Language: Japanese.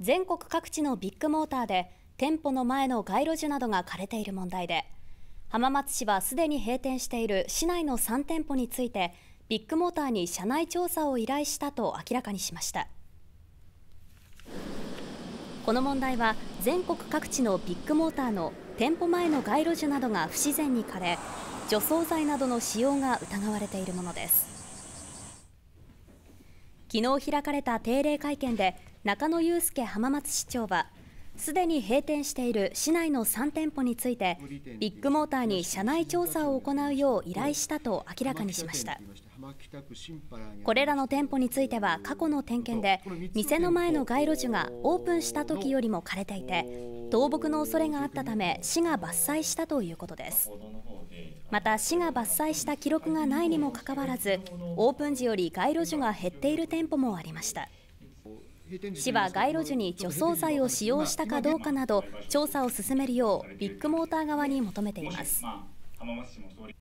全国各地のビッグモーターで店舗の前の街路樹などが枯れている問題で浜松市はすでに閉店している市内の3店舗についてビッグモーターに社内調査を依頼したと明らかにしましたこの問題は全国各地のビッグモーターの店舗前の街路樹などが不自然に枯れ除草剤などの使用が疑われているものです昨日開かれた定例会見で中野裕介浜松市長はすでに閉店している市内の3店舗についてビッグモーターに社内調査を行うよう依頼したと明らかにしましたこれらの店舗については過去の点検で店の前の街路樹がオープンした時よりも枯れていて倒木の恐れがあったため市が伐採したということですまた市が伐採した記録がないにもかかわらずオープン時より街路樹が減っている店舗もありました市は街路樹に除草剤を使用したかどうかなど調査を進めるようビッグモーター側に求めています